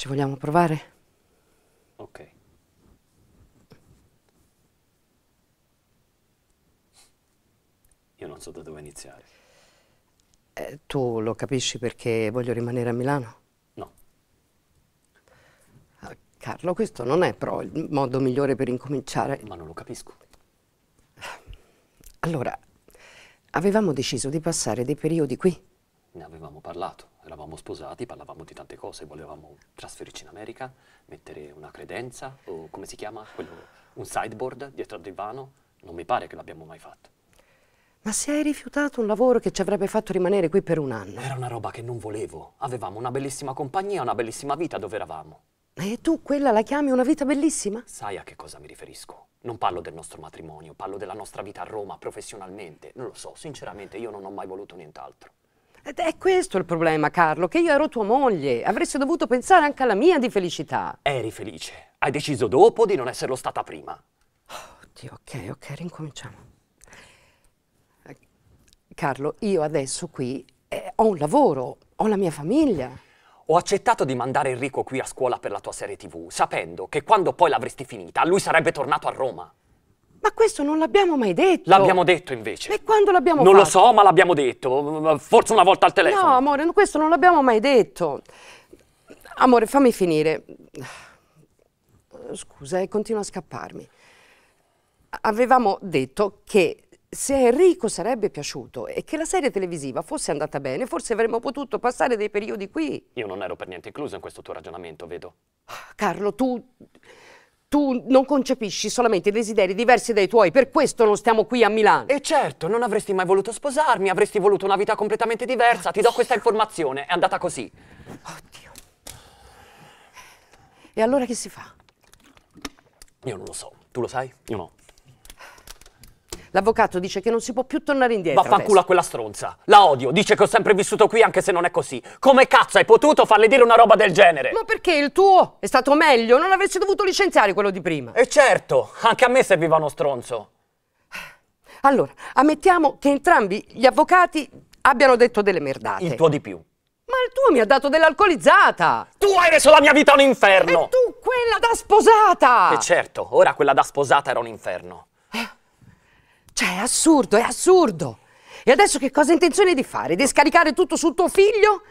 Ci vogliamo provare? Ok. Io non so da dove iniziare. Eh, tu lo capisci perché voglio rimanere a Milano? No. Ah, Carlo, questo non è però il modo migliore per incominciare. Ma non lo capisco. Allora, avevamo deciso di passare dei periodi qui ne avevamo parlato, eravamo sposati, parlavamo di tante cose, volevamo trasferirci in America, mettere una credenza o come si chiama, Quello, un sideboard dietro al divano, non mi pare che l'abbiamo mai fatto. Ma se hai rifiutato un lavoro che ci avrebbe fatto rimanere qui per un anno? Era una roba che non volevo, avevamo una bellissima compagnia, una bellissima vita dove eravamo. E tu quella la chiami una vita bellissima? Sai a che cosa mi riferisco. Non parlo del nostro matrimonio, parlo della nostra vita a Roma professionalmente. Non lo so, sinceramente io non ho mai voluto nient'altro è questo il problema, Carlo, che io ero tua moglie. Avresti dovuto pensare anche alla mia di felicità. Eri felice. Hai deciso dopo di non esserlo stata prima. Oh, Dio, ok, ok, rincominciamo. Carlo, io adesso qui eh, ho un lavoro, ho la mia famiglia. Ho accettato di mandare Enrico qui a scuola per la tua serie TV, sapendo che quando poi l'avresti finita, lui sarebbe tornato a Roma. Ma questo non l'abbiamo mai detto. L'abbiamo detto invece. E quando l'abbiamo fatto? Non lo so, ma l'abbiamo detto. Forse una volta al telefono. No, amore, questo non l'abbiamo mai detto. Amore, fammi finire. Scusa, e eh, continuo a scapparmi. Avevamo detto che se Enrico sarebbe piaciuto e che la serie televisiva fosse andata bene, forse avremmo potuto passare dei periodi qui. Io non ero per niente incluso in questo tuo ragionamento, vedo. Carlo, tu tu non concepisci solamente desideri diversi dai tuoi, per questo non stiamo qui a Milano. E certo, non avresti mai voluto sposarmi, avresti voluto una vita completamente diversa, Oddio. ti do questa informazione, è andata così. Oddio. E allora che si fa? Io non lo so, tu lo sai? Io no. L'avvocato dice che non si può più tornare indietro. Vaffanculo a quella stronza. La odio. Dice che ho sempre vissuto qui anche se non è così. Come cazzo hai potuto farle dire una roba del genere? Ma perché il tuo è stato meglio? Non avresti dovuto licenziare quello di prima. E eh, certo, anche a me serviva uno stronzo. Allora, ammettiamo che entrambi gli avvocati abbiano detto delle merdate. Il tuo di più. Ma il tuo mi ha dato dell'alcolizzata! Tu hai reso la mia vita un inferno! E tu quella da sposata! E eh, certo, ora quella da sposata era un inferno. Cioè, è assurdo, è assurdo. E adesso che cosa hai intenzione di fare? Di scaricare tutto su tuo figlio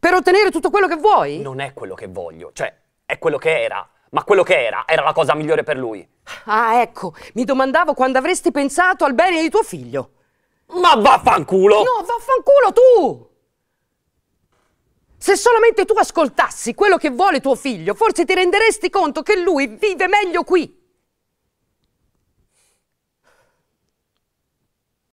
per ottenere tutto quello che vuoi? Non è quello che voglio, cioè, è quello che era. Ma quello che era, era la cosa migliore per lui. Ah, ecco, mi domandavo quando avresti pensato al bene di tuo figlio. Ma vaffanculo! No, vaffanculo tu! Se solamente tu ascoltassi quello che vuole tuo figlio, forse ti renderesti conto che lui vive meglio qui.